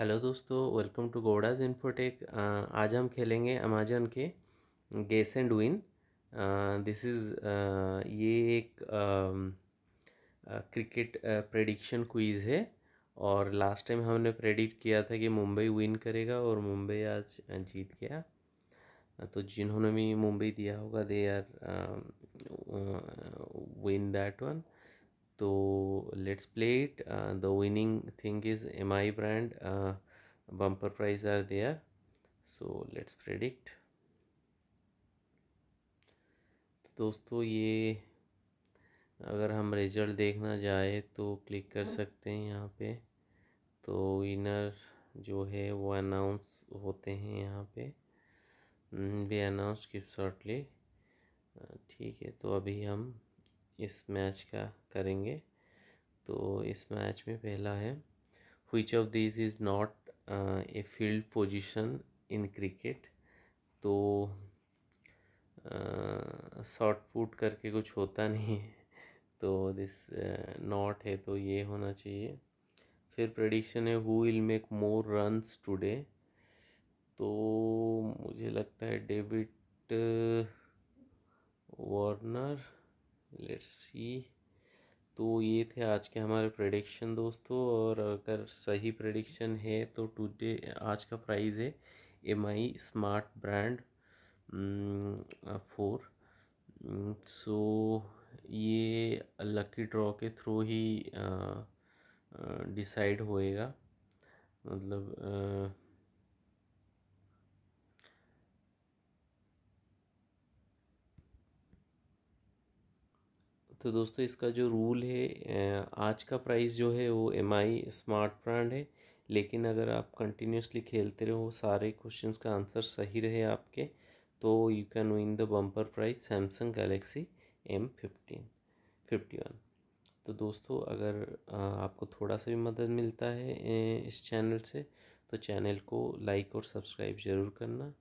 Hello दोस्तों welcome to गोडाज infotech आज हम खेलेंगे अमेजन के guess and win this is ये एक क्रिकेट प्रेडिक्शन क्विज़ है और लास्ट टाइम हमने प्रेडिक्ट किया था कि मुंबई विन करेगा और मुंबई आज जीत गया तो जिन्होंने भी मुंबई दिया होगा they are win that one तो let's play it the winning thing is M I brand bumper prize are there so let's predict दोस्तों ये अगर हम रिजल्ट देखना जाए तो क्लिक कर हाँ। सकते हैं यहाँ पे तो विनर जो है वो अनाउंस होते हैं यहाँ पे भी अनाउंस की शॉर्टली ठीक है तो अभी हम इस मैच का करेंगे तो इस मैच में पहला है which of this is not a field position in cricket तो शॉर्ट uh, पुट करके कुछ होता नहीं है तो दिस नॉट uh, है तो ये होना चाहिए फिर प्रडिक्शन है who will make more runs today तो मुझे लगता है David uh, Warner let's see तो ये थे आज के हमारे प्रडिक्शन दोस्तों और अगर सही प्रडिक्शन है तो टुडे आज का प्राइस है M I smart brand four so ये लकी ड्रॉ के थ्रू ही डिसाइड uh, uh, होएगा मतलब आ, uh, तो दोस्तों इसका जो रूल है आज का प्राइस जो है वो एम आई स्मार्ट ब्रांड है लेकिन अगर आप कंटिन्यूसली खेलते रहो सारे क्वेश्चंस का आंसर सही रहे आपके तो you can win the bumper price Samsung Galaxy M fifteen fifty one तो दोस्तों अगर आपको थोड़ा सा भी मदद मिलता है इस चैनल से तो चैनल को लाइक और सब्सक्राइब ज़रूर करना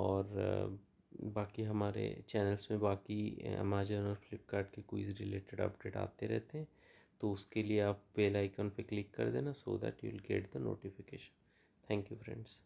और बाकी हमारे चैनल्स में बाकी अमेजन और फ्लिपकार्ट के क्विज़ रिलेटेड अपडेट आते रहते हैं तो उसके लिए आप बेल आइकन पे क्लिक कर देना so that you will get the notification thank you friends